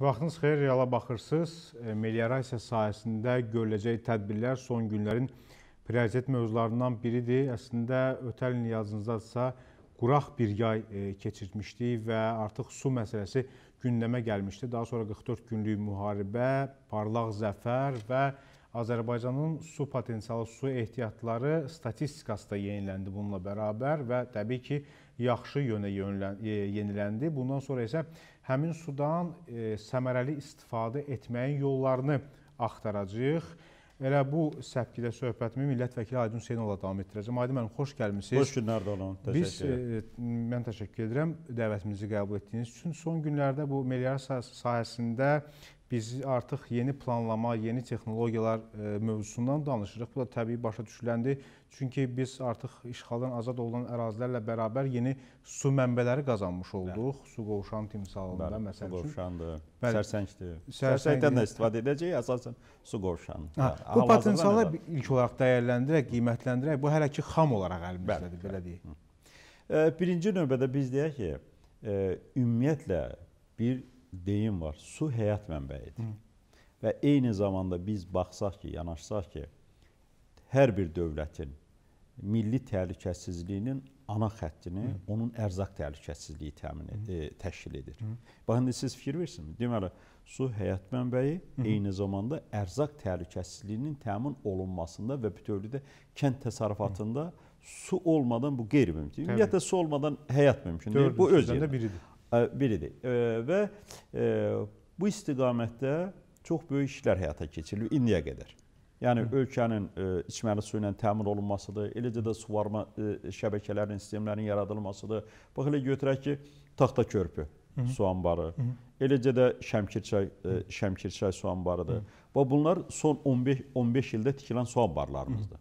Vaxtınız xeyir, reala baxırsınız. E, Meliorasiya sahəsində görüləcək tədbirlər son günlərin prioritet mövzularından biridir. Əslində, ötən il yazınızdadırsa, quraq bir yay e, keçirmişdik və artıq su məsələsi gündəmə gəlmişdi. Daha sonra 44 günlük müharibə, parlaq zəfər və Azərbaycanın su potensialı, su ehtiyatları statistikası da yeniləndi bununla bərabər və təbii ki, yaxşı yönə e, yeniləndi. Bundan sonra isə həmin sudan e, səmərəli istifadə etməyin yollarını axtaracağıq. Elə bu səpkidə söhbətimi millət vəkili Aydın Hüseynovla davam etdirəcəm. Aydın müəllim, xoş gəlmisiniz. Xoş günlər Dolan. Təşəkkür edirəm. Biz e, mən təşəkkür edirəm dəvətimizi qəbul etdiyiniz üçün. Son günlərdə bu meliorasiya sahəsində biz artıq yeni planlama, yeni texnologiyalar e, mövzusundan danışırıq. Bu da təbii başa düşüləndir. Çünki biz artıq işğaldan azad olunan ərazilərlə bərabər yəni su mənbələri qazanmış olduq. Bəli. Su qovşan timsalında Bəli, məsəl üçün. Su qovşandır, Bəli. sərsəngdir. Sərsəngdən də istifadə edəcəyik, əsasən su qovşanı. Ha, bu potensialı ilk olaraq dəyərləndirək, qiymətləndirək. Bu hələ ki xam olaraq əlimizdədir, belə deyək. E, birinci növbədə biz deyək ki, e, ümumiyyətlə bir deyim var. Su həyat mənbəyidir. Hı. Və eyni zamanda biz baxsaq ki, yanaşsaq ki, hər bir dövlətin milli təhlükəsizliyinin ana xəttini Hı. onun ərzaq təhlükəsizliyi təmin edir, e, təşkil edir. Hı. Bax indi siz fikir verirsiniz. Deməli, su həyat mənbəyi, Hı. eyni zamanda ərzaq təhlükəsizliyinin təmin olunmasında və bütövlükdə kənd təsərrüfatında Hı. su olmadan bu qeyri-mümkündür. Ümumiyyətlə su olmadan həyat mümkün deyil. Bu öz yerində biridir biridir. Və e, bu istiqamətdə çox böyük işlər həyata keçirilib indiyə qədər. Yəni ölkənin ə, e, içməli su ilə təmin olunmasıdır, eləcə də suvarma ə, e, şəbəkələrinin, sistemlərinin yaradılmasıdır. Bax elə götürək ki, Taxta körpü Hı -hı. su anbarı, Hı eləcə də Şəmkirçay ə, Şəmkirçay su anbarıdır. Və bunlar son 15 15 ildə tikilən su anbarlarımızdır.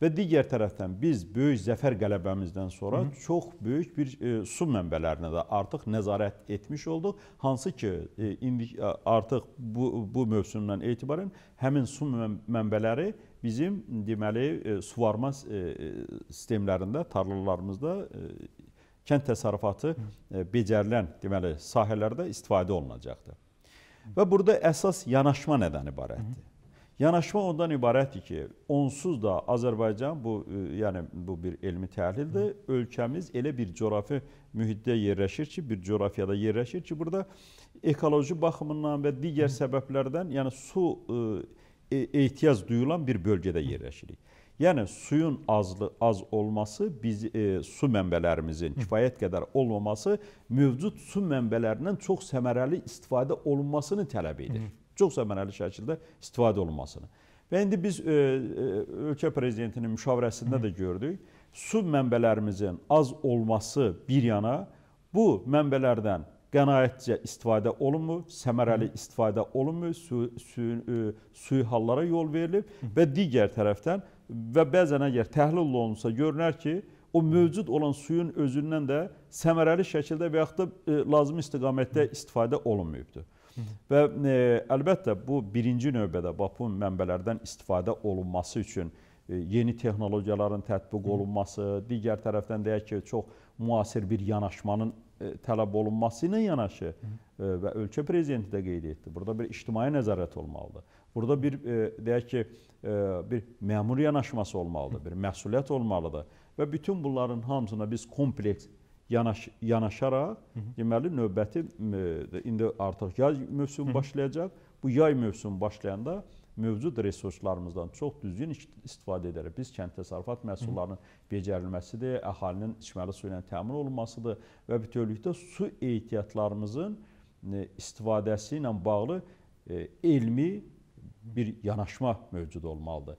Və digər tərəfdən biz böyük zəfər qələbəmizdən sonra Hı -hı. çox böyük bir e, su mənbələrinə də artıq nəzarət etmiş olduq. Hansı ki, e, indi e, artıq bu bu mövsümdən etibarən həmin su mənbələri bizim deməli e, suvarma e, e sistemlərində, tarlalarımızda e, kənd təsərrüfatı e, becərilən deməli sahələrdə istifadə olunacaqdır. Və burada əsas yanaşma nədən ibarətdir? Hı -hı. Yanaşma ondan ibarətdir ki, onsuz da Azərbaycan bu e, yəni bu bir elmi təhlildir. Ölkəmiz elə bir coğrafi mühitdə yerləşir ki, bir coğrafiyada yerləşir ki, burada ekoloji baxımından və digər səbəblərdən, yəni su e, e, ehtiyac duyulan bir bölgədə yerləşirik. Yəni suyun azlı az olması biz e, su mənbələrimizin kifayət qədər olmaması mövcud su mənbələrindən çox səmərəli istifadə olunmasını tələb edir. Hı çox səmərəli şəkildə istifadə olunmasını. Və indi biz ə, e, e, ölkə prezidentinin müşavirəsində də gördük, su mənbələrimizin az olması bir yana bu mənbələrdən qənaətcə istifadə olunmur, səmərəli Hı. istifadə olunmur, su, su, e, suyu hallara yol verilib Hı. və digər tərəfdən və bəzən əgər təhlil olunsa görünər ki, o mövcud olan suyun özündən də səmərəli şəkildə və yaxud da e, lazım istiqamətdə istifadə olunmayıbdır. Və e, əlbəttə bu birinci növbədə bax bu mənbələrdən istifadə olunması üçün e, yeni texnologiyaların tətbiq olunması, digər tərəfdən deyək ki, çox müasir bir yanaşmanın e, tələb olunması ilə yanaşı e, və ölkə prezidenti də qeyd etdi. Burada bir ictimai nəzarət olmalıdır. Burada bir e, deyək ki, e, bir məmur yanaşması olmalıdır, bir məsuliyyət olmalıdır və bütün bunların hamısına biz kompleks yanaş yanaşaraq Hı -hı. deməli növbəti e, indi artıq yay mövsümü başlayacaq. Bu yay mövsümü başlayanda mövcud resurslarımızdan çox düzgün istifadə edərək biz kənd təsərrüfat məhsullarının becərilməsidir, əhalinin içməli su ilə təmin olunmasıdır və bütövlükdə su ehtiyatlarımızın e, istifadəsi ilə bağlı e, elmi bir yanaşma mövcud olmalıdır.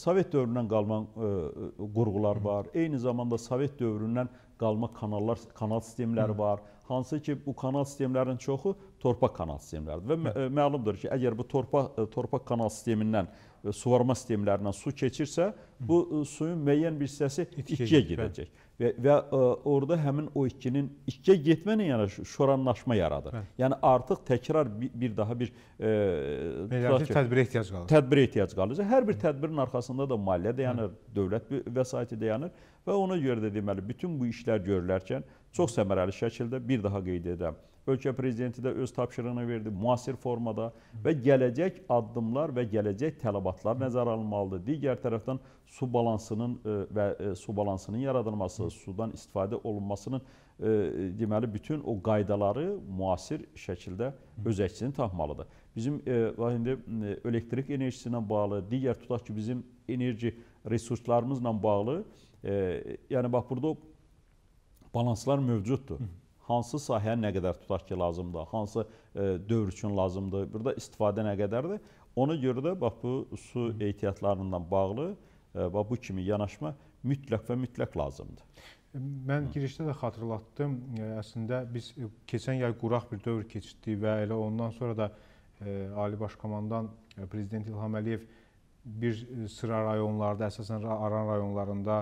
Sovet dövründən qalman qurğular var. Eyni zamanda Sovet dövründən qalma kanallar, kanal sistemləri var. Hansı ki, bu kanal sistemlərinin çoxu torpaq kanal sistemləridir. Və mə e, məlumdur ki, əgər bu torpaq e, torpaq kanal sistemindən e, suvarma sistemlərindən su keçirsə, bu suyun müəyyən bir hissəsi itkiyə gedəcək və, və ə, e, orada həmin o ikkinin ikiyə getmə ilə yanaşı şoranlaşma yaradır. Hə. Yəni artıq təkrar bir, bir daha bir meliyativ e, tədbirə ehtiyac qalır. Tədbirə ehtiyac qalır. Hər bir tədbirin arkasında da maliyyə dayanır, Hı. dövlət vəsaiti dayanır və ona görə də deməli bütün bu işlər görülərkən çox səmərəli şəkildə bir daha qeyd edəm. Ölkə prezidenti də öz tapşırığını verdi müasir formada və gələcək addımlar və gələcək tələbatlar nəzərə alınmalıdır. Digər tərəfdən su balansının e, və e, su balansının yaradılması, sudan istifadə olunmasının e, deməli bütün o qaydaları müasir şəkildə öz əksini tapmalıdır. Bizim indi elektrik enerjisi ilə bağlı, digər tutaq ki, bizim enerji resurslarımızla bağlı, yəni bax burada balanslar mövcuddur. Hı hansı sahəyə nə qədər tutaq ki, lazımdır, hansı e, dövr üçün lazımdır, burada istifadə nə qədərdir. Ona görə də bax bu su ehtiyatlarından bağlı e, bax bu kimi yanaşma mütləq və mütləq lazımdır. Mən girişdə də xatırlatdım. E, əslində biz keçən yay quraq bir dövr keçirdik və elə ondan sonra da Ali Baş Komandan prezident İlham Əliyev bir sıra rayonlarda, əsasən Aran rayonlarında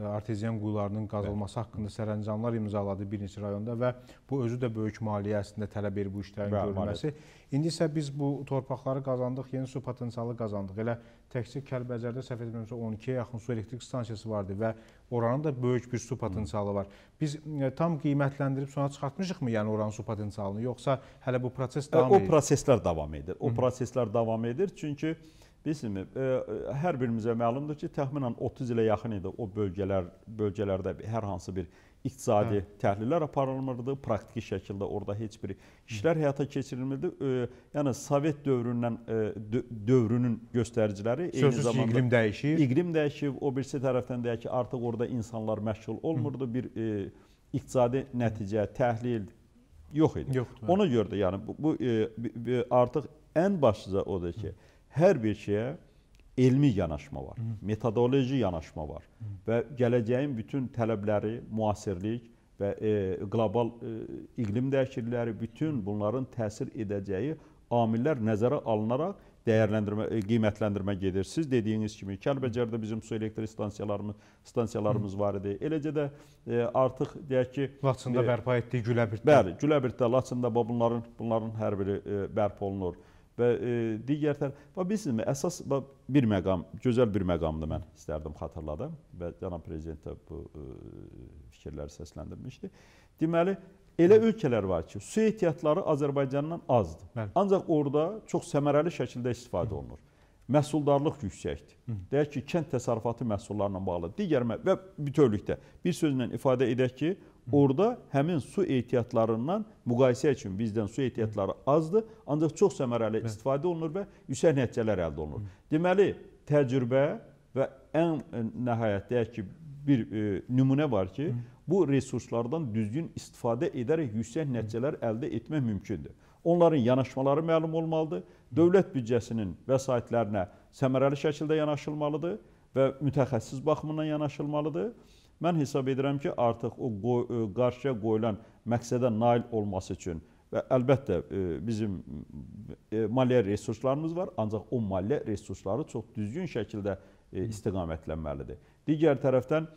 arteziyan quyularının qazılması Bəli. haqqında sərəncamlar imzaladı bir neçə rayonda və bu özü də böyük maliyyə əslində tələb edir bu işlərin Bəli, görülməsi. Maliyyə. İndi isə biz bu torpaqları qazandıq, yeni su potensialı qazandıq. Elə təkcə Kəlbəcərdə səhv etmirəmsə 12-yə yaxın su elektrik stansiyası vardı və oranın da böyük bir su potensialı var. Biz e, tam qiymətləndirib sona çıxartmışıqmı, yəni oranın su potensialını, yoxsa hələ bu proses e, davam edir? O proseslər davam edir. O Hı -hı. proseslər davam edir, çünki Bilirsinizmi, e, e, hər birimizə məlumdur ki, təxminən 30 ilə yaxın idi o bölgələr, bölgələrdə hər hansı bir iqtisadi hə. təhlillər aparılmırdı, praktiki şəkildə orada heç bir işlər həyata keçirilmirdi. E, yəni Sovet dövründən e, dövrünün göstəriciləri Sözüz eyni zamanda iqlim dəyişir. İqlim dəyişib, o birisi tərəfdən deyək ki, artıq orada insanlar məşğul olmurdu Hı. bir e, iqtisadi nəticə, təhlil yox idi. Yoxdur, Ona görə də yəni bu, bu e, artıq ən başlıca odur ki, Hı hər bir şeyə elmi yanaşma var, Hı. metodoloji yanaşma var Hı. və gələcəyin bütün tələbləri, müasirlik və e, qlobal e, iqlim dəyişiklikləri, bütün bunların təsir edəcəyi amillər nəzərə alınaraq dəyərləndirmə, e, qiymətləndirmə gedir. Siz dediyiniz kimi Kəlbəcərdə bizim su elektrik stansiyalarımız stansiyalarımız Hı. var idi. Eləcə də e, artıq deyək ki, Laçında e, bərpa etdiyi Güləbirtdə. Bəli, Güləbirtdə, Laçında bunların bunların hər biri e, bərpa olunur və e, digər tərəf bax bilirsizmi əsas bax bir məqam gözəl bir məqamdır mən istərdim xatırladım və cənab prezident də bu e, fikirləri səsləndirmişdi. Deməli elə Bəli. ölkələr var ki, su ehtiyatları Azərbaycandan azdır. Bəli. Ancaq orada çox səmərəli şəkildə istifadə olunur. Hı məhsuldarlıq yüksəkdir. Hı. Deyək ki, kənd təsərrüfatı məhsullarla bağlı digər mə və bütövlükdə bir sözlə ifadə edək ki, Hı. orada həmin su ehtiyatlarından müqayisə üçün bizdən su ehtiyatları azdır, ancaq çox səmərəli Hı. istifadə olunur və yüksək nəticələr əldə olunur. Hı. Deməli, təcrübə və ən e, nəhayət deyək ki, bir e, nümunə var ki, Hı. bu resurslardan düzgün istifadə edərək yüksək nəticələr əldə etmək mümkündür. Onların yanaşmaları məlum olmalıdır dövlət büdcəsinin vəsaitlərinə səmərəli şəkildə yanaşılmalıdır və mütəxəssis baxımından yanaşılmalıdır. Mən hesab edirəm ki, artıq o qoy e, qarşıya qoyulan məqsədə nail olması üçün və əlbəttə e, bizim e, maliyyə resurslarımız var, ancaq o maliyyə resursları çox düzgün şəkildə istiqamətlənməlidir. Digər tərəfdən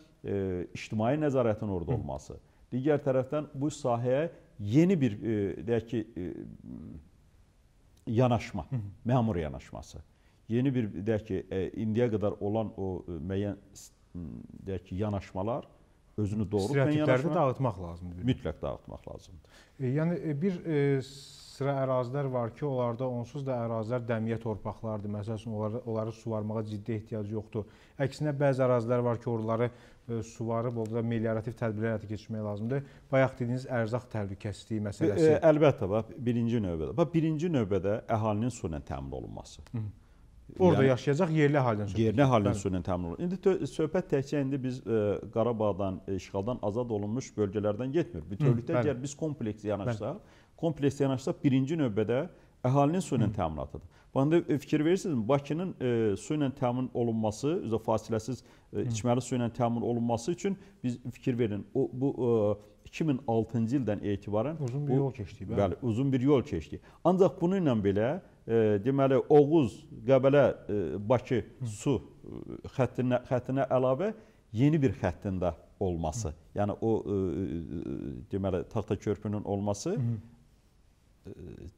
ictimai nəzarətin orada olması, digər tərəfdən bu sahəyə yeni bir deyək ki, yanaşma, məmur yanaşması. Yeni bir deyək ki, e, indiyə qədər olan o e, müəyyən deyək ki, yanaşmalar özünü doğrultmayan yanaşma dağıtmaq lazımdır. Mütləq dağıtmaq lazımdır. E, yəni e, bir e, sıra ərazilər var ki, onlarda onsuz da ərazilər dəmiyə torpaqlardır. Məsələn, onları onları suvarmağa ciddi ehtiyac yoxdur. Əksinə bəzi ərazilər var ki, oraları e, suvarıb orada meliorativ tədbirlər həyata keçirmək lazımdır. Bayaq dediyiniz ərzaq təhlükəsizliyi e, məsələsi. E, e, əlbəttə, bax birinci növbədə. Bax birinci növbədə əhalinin su ilə təmin olunması. Hı -hı. Orada yəni, yaşayacaq yerli əhalinin sürünün. Yerli əhalinin sürünün təmin olunur. İndi söhbət təkcə indi biz ə, e, Qarabağdan, e, işğaldan azad olunmuş bölgələrdən getmir. Bütövlükdə əgər biz kompleks yanaşsaq, kompleks yanaşsaq birinci növbədə əhalinin su ilə təminatıdır. Banda e, fikir verirsinizmi? Bakının e, su ilə təmin olunması, üzə fasiləsiz e, içməli su ilə təmin olunması üçün biz fikir verin. O bu e, 2006-cı ildən etibarən uzun bir bu, yol keçdi. Bəli, bəli, uzun bir yol keçdi. Ancaq bununla belə E, deməli Oğuz, Qəbələ, e, Bakı su e, xəttinə, xəttinə əlavə yeni bir xəttində olması. Hı. Yəni o deməli taxta körpünün olması Hı.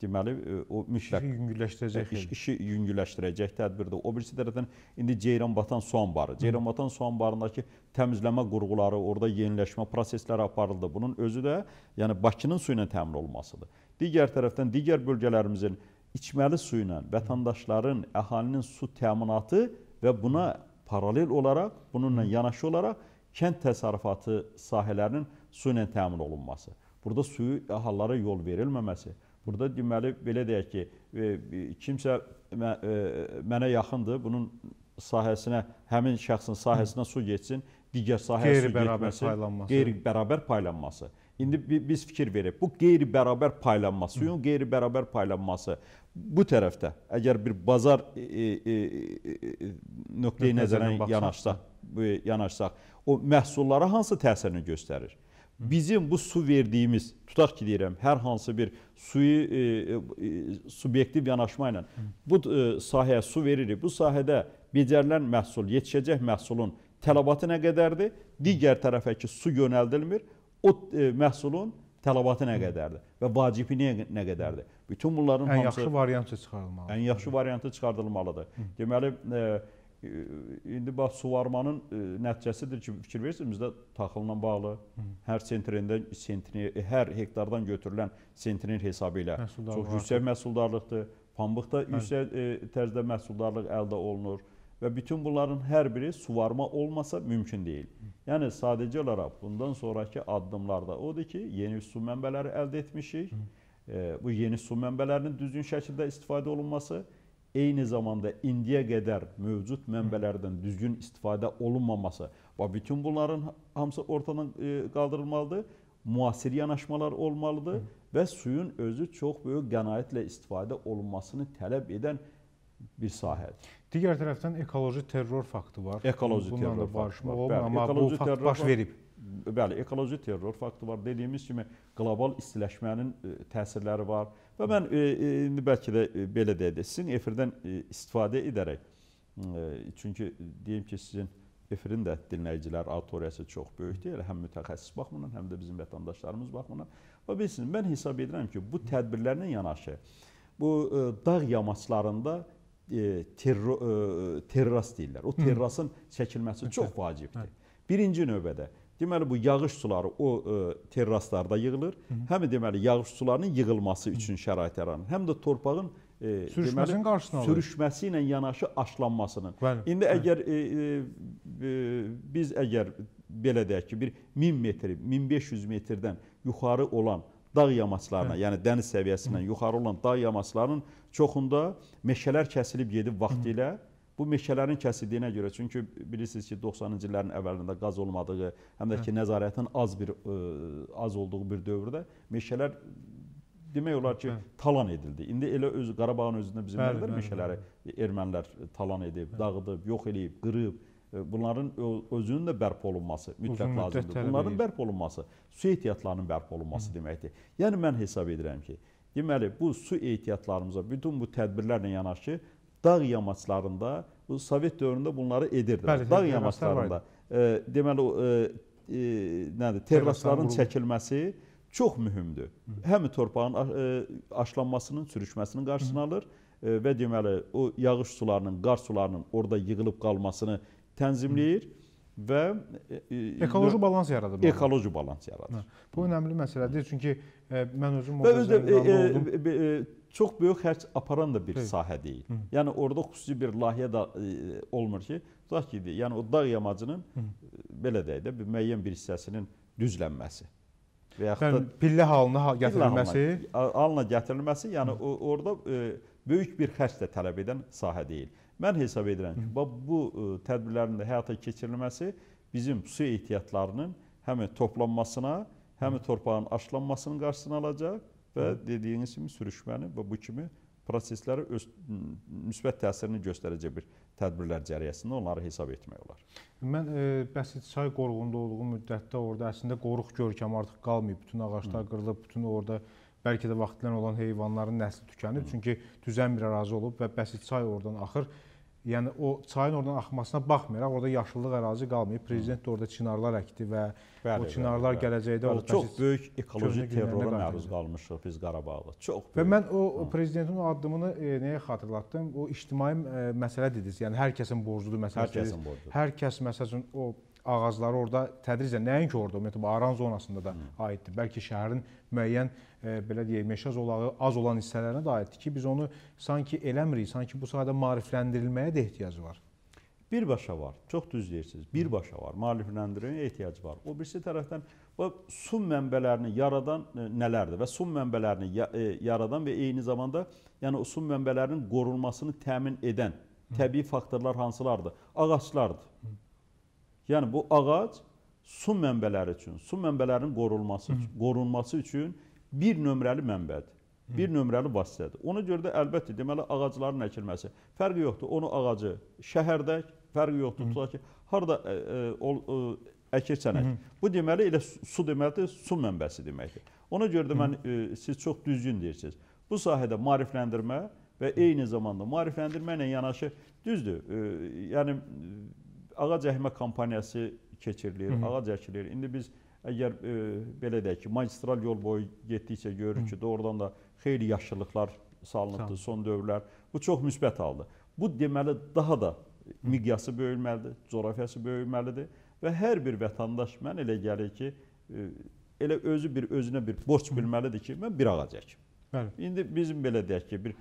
deməli o mütləq işi yüngülləşdirəcək. İş, yəni. işi yüngülləşdirəcək tədbirdir. O birisi tərəfdən indi Ceyranbatan su anbarı. Ceyranbatan su anbarındakı təmizləmə qurğuları, orada yeniləşmə prosesləri aparıldı. Bunun özü də yəni Bakının su ilə təmin olunmasıdır. Digər tərəfdən digər bölgələrimizin e, içməli su ilə vətəndaşların, əhalinin su təminatı və buna paralel olaraq, bununla yanaşı olaraq kənd təsərrüfatı sahələrinin su ilə təmin olunması. Burada suyu əhallara yol verilməməsi. Burada deməli belə deyək ki, e, kimsə e, mənə yaxındır, bunun sahəsinə, həmin şəxsin sahəsinə su getsin, digər sahəyə su getməsi, qeyri-bərabər paylanması. İndi biz fikir verək. Bu qeyri-bərabər paylanma, suyun qeyri-bərabər paylanması bu tərəfdə əgər bir bazar e, e, e, nöqteyi nəzərdən yanaşsaq, yanaşsaq, o məhsullara hansı təsirini göstərir? Bizim bu su verdiyimiz, tutaq ki deyirəm, hər hansı bir suyu e, e, subyektiv yanaşma ilə bu e, sahəyə su veririk. Bu sahədə becərilən məhsul, yetişəcək məhsulun tələbatı nə qədərdir? Digər tərəfə ki su yönəldilmir o e, məhsulun tələbatı nə qədərdir və vacibi nə qədərdir. Bütün bunların ən hamısı... Ən yaxşı variantı çıxarılmalıdır. Ən yaxşı variantı çıxardılmalıdır. Hı. Deməli, e, e indi bax, suvarmanın e, nəticəsidir ki, fikir verirsiniz, bizdə taxılla bağlı Hı. hər sentrində, sentrini, e, hər hektardan götürülən sentrin hesabı ilə çox yüksək məhsuldarlıqdır. Pambıqda yüksək e, tərzdə məhsuldarlıq əldə olunur. Hı Və bütün bunların hər biri suvarma olmasa mümkün deyil. Yəni sadəcə olaraq bundan sonrakı addımlarda odur ki, yeni su mənbələri əldə etmişik. E, bu yeni su mənbələrinin düzgün şəkildə istifadə olunması eyni zamanda indiyə qədər mövcud mənbələrdən düzgün istifadə olunmaması və bütün bunların hamısı ortadan e, qaldırılmalıdır. Müasir yanaşmalar olmalıdır və suyun özü çox böyük qənaətlə istifadə olunmasını tələb edən bir sahədir. Digər tərəfdən ekoloji terror faktı var. Ekoloji Bundan terror faktı var. Bəli, amma ekoloji bu fakt baş verib. Bəli, ekoloji terror faktı var. Dediyimiz kimi qlobal istiləşmənin e, təsirləri var və mən e, e, indi bəlkə də belə deyə də sizin efirdən istifadə edərək çünki deyim ki, sizin efirin də dinləyicilər auditoriyası çox böyükdür. Elə həm mütəxəssis baxımından, həm də bizim vətəndaşlarımız baxımından. Və bilirsiniz, mən hesab edirəm ki, bu tədbirlərlə yanaşı bu dağ yamaçlarında E, terro, e, terras deyirlər. O terrasın çəkilməsi çox vacibdir. Birinci növbədə Deməli bu yağış suları o ə, e, terraslarda yığılır. Hı -hı. Həm deməli yağış sularının yığılması üçün şərait yaranır, həm də torpağın e, sürüşməsinin qarşısını alır. Sürüşməsi ilə yanaşı aşlanmasının. Bəli, İndi bəli. əgər e, e, biz əgər belə deyək ki, bir 1000 metr, 1500 metrdən yuxarı olan dağ yamaslarına, Hə. yəni dəniz səviyyəsindən yuxarı olan dağ yamaslarının çoxunda meşələr kəsilib gedib vaxtı ilə. Bu meşələrin kəsildiyinə görə, çünki bilirsiniz ki, 90-cı illərin əvvəlində qaz olmadığı, həm də ki, hə. nəzarətin az bir ə, az olduğu bir dövrdə meşələr demək olar ki, Hə. talan edildi. İndi elə öz Qarabağın özündə bizim Bəli, bəli, bəli. meşələri ermənilər talan edib, dağıdıb, yox eləyib, qırıb. E, bunların özünün də bərpa olunması mütləq Uzun lazımdır. Bunların edir. bərpa olunması su ehtiyatlarının bərpa olunması Hı. deməkdir. Yəni mən hesab edirəm ki, deməli bu su ehtiyatlarımıza bütün bu tədbirlərlə yanaşı dağ yamaçlarında bu Sovet dövründə bunları edirdilər. Bəli, dağ yamaçlarında e, deməli o e, e, nədir terrasların çəkilməsi çox mühümdür. Hı. Həm torpağın e, aşlanmasının, sürüşməsinin qarşısını Hı. alır e, və deməli o yağış sularının, qar sularının orada yığılıb qalmasını tənzimləyir və e, e, ekoloji balans yaradır. Ekoloji balans yaradır. Hə. Bu önəmli məsələdir, çünki e, mən özüm və özü e, e, e, çox böyük xərc aparan da bir Hı. sahə deyil. Hı. Yəni orada xüsusi bir layihə də e, olmur ki, tutaq ki, yəni o dağ yamacının Hı. belə deyək də bir müəyyən bir hissəsinin düzlənməsi və yaxud da pillə halına gətirilməsi, halına gətirilməsi, yəni Hı. orada e, böyük bir xərc də tələb edən sahə deyil. Mən hesab edirəm ki, bax bu tədbirlərin də həyata keçirilməsi bizim su ehtiyatlarının həm toplanmasına, həm torpağın aşılanmasının qarşısını alacaq və dediyiniz kimi sürüşməni və bu kimi proseslərə öz müsbət təsirini göstərəcək bir tədbirlər cəriyəsində onları hesab etmək olar. Mən e, bəs çay qoruğunda olduğum müddətdə orada əslində qoruq görkəm artıq qalmayıb. Bütün ağaclar Hı. qırılıb, bütün orada bəlkə də vaxtdan olan heyvanların nəsli tükənib. Hı. Çünki düzən bir ərazi olub və bəs çay oradan axır yəni o çayın oradan axmasına baxmayaraq orada yaşıllıq ərazi qalmayıb. Prezident də orada çinarlar əkdi və bəli, o çinarlar bəli, bəli. gələcəkdə bəli, çox böyük ekoloji terrora məruz qalmışıq biz Qarabağda. Çox. Böyük. Və mən o ha. Hə. prezidentin o addımını e, nəyə xatırlatdım? O ictimai e, məsələ dediniz. Yəni hər kəsin borcudur məsələsi. Hər kəsin borcudur. Hər kəs məsələn o ağacları orada tədricən nəinki orada, ümumiyyətlə Aran zonasında da aiddir. Bəlkə şəhərin müəyyən e, belə deyək, meşəz olağı az olan hissələrinə də aiddir ki, biz onu sanki eləmirik, sanki bu sahədə maarifləndirilməyə də ehtiyac var. Birbaşa var. Çox düz deyirsiniz. Birbaşa var. Maarifləndirməyə ehtiyac var. O birisi tərəfdən bu su mənbələrini yaradan e, nələrdir və su mənbələrini e, yaradan və eyni zamanda yəni o su mənbələrinin qorunmasını təmin edən təbii faktorlar hansılardır? Ağaclardır. Yəni bu ağac su mənbələri üçün, su mənbələrinin qorunması, üçün, qorunması üçün bir nömrəli mənbədir. Bir nömrəli vasitədir. Ona görə də əlbəttə deməli ağacların əkilməsi fərqi yoxdur. Onu ağacı şəhərdə fərqi yoxdur. Tutaq ki, harda ə, e, ə, e, ə, e, əkirsən ək. Bu deməli elə su deməlidir, su mənbəsi deməkdir. Ona görə də mən ə, siz çox düzgün deyirsiniz. Bu sahədə maarifləndirmə və eyni zamanda maarifləndirmə ilə yanaşı düzdür. Ə, yəni ağac əkmə kampaniyası keçirilir, Hı -hı. ağac əkilir. İndi biz əgər e, belə deyək ki, magistral yol boyu getdikcə görürük Hı -hı. ki, doğrudan da xeyli yaşıllıqlar salınıbdır Sağ. son dövrlər. Bu çox müsbət haldır. Bu deməli daha da miqyası böyülməlidir, coğrafiyası böyülməlidir və hər bir vətəndaş mən elə gəlir ki, e, elə özü bir özünə bir borc bilməlidir ki, mən bir ağac əkim. Bəli. İndi bizim belə deyək ki, bir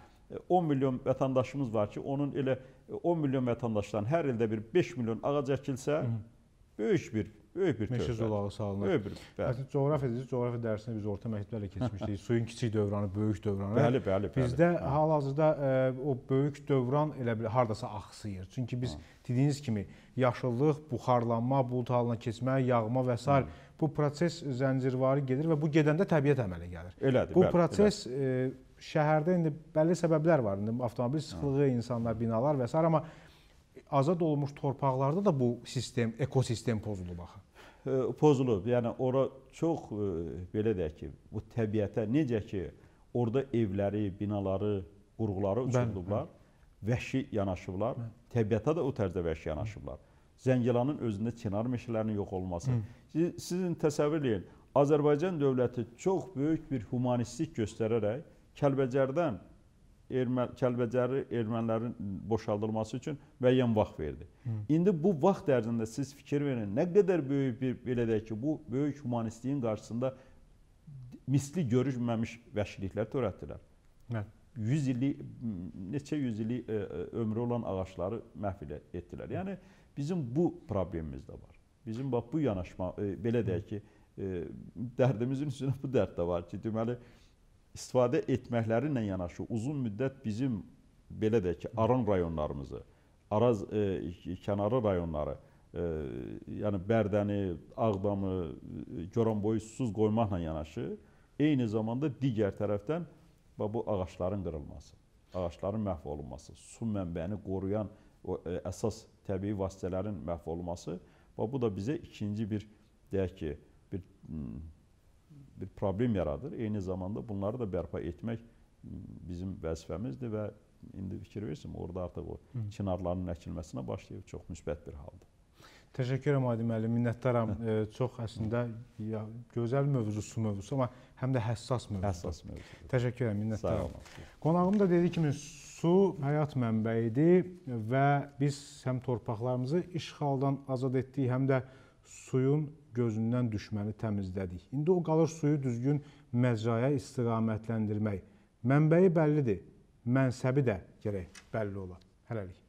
10 e, milyon vətəndaşımız var ki, onun elə 10 e, milyon vətəndaşdan hər ildə bir 5 milyon ağac əkilsə, böyük bir böyük bir meşə zolağı salınır. Böyük bir. Bəli. Coğrafiyada, coğrafiya dərsini biz orta məktəblə keçmişdik. Suyun kiçik dövranı, böyük dövranı. Bəli, bəli, bəli. Bizdə hal-hazırda e, o böyük dövran elə bir hardasa axsıyır. Çünki biz ha. dediyiniz kimi yaşıllıq, buxarlanma, bulut halına keçmə, yağma və s. bu proses zəncirvari gedir və bu gedəndə təbiət əmələ gəlir. Elədir. Bu bəli, proses elədir şəhərdə indi bəlli səbəblər var. İndi avtomobil hə. sıxlığı, insanlar, binalar və s. amma azad olunmuş torpaqlarda da bu sistem, ekosistem pozulub axı. Hə, pozulub. Yəni ora çox e, belə deyək ki, bu təbiətə necə ki orada evləri, binaları, qurğuları uçurdular, vəhşi yanaşıblar. Mən. Təbiətə də o tərzdə vəhşi yanaşıblar. Zəngilanın özündə çinar meşələrinin yox olması. Siz, sizin təsəvvür edin, Azərbaycan dövləti çox böyük bir humanistik göstərərək Kəlbəcərdən Ermə, Kəlbəcəri ermənilərin boşaldılması üçün müəyyən vaxt verdi. Hı. İndi bu vaxt ərzində siz fikir verin, nə qədər böyük bir belə deyək ki, bu böyük humanistliyin qarşısında misli görülməmiş vəhşiliklər törətdilər. Nə? 100 illik neçə 100 illik e, e, ömrü olan ağacları məhv etdilər. Yəni bizim bu problemimiz də var. Bizim bax bu yanaşma e, belə deyək ki, dərdimizin üstünə bu dərd də var ki, deməli istifadə etməkləri ilə yanaşı uzun müddət bizim belə də ki, Aran rayonlarımızı, Araz e, kənarı rayonları, e, yəni Bərdəni, Ağdamı, e, Goranboyu susuz qoymaqla yanaşı, eyni zamanda digər tərəfdən bu ağacların qırılması, ağacların məhv olunması, su mənbəyini qoruyan o ə, e, əsas təbii vasitələrin məhv olunması, bu da bizə ikinci bir deyək ki, bir hmm, bir problem yaradır. Eyni zamanda bunları da bərpa etmək bizim vəzifəmizdir və indi fikir verirsən, orada artıq o çinarların əkilməsinə başlayıb çox müsbət bir haldır. Təşəkkür edirəm Adi müəllim. Minnətdaram. e, çox əslində ya, gözəl mövzusu mövzusu, amma həm də həssas mövzudur. Həssas mövzudur. Təşəkkür edirəm. Minnətdaram. Qonağım da dediyi kimi su həyat mənbəyidir və biz həm torpaqlarımızı işğaldan azad etdik, həm də suyun gözündən düşməni təmizlədik. İndi o qalır suyu düzgün məcraya istiqamətləndirmək. Mənbəyi bəllidir, mənsəbi də gərək bəlli ola. Hələlik.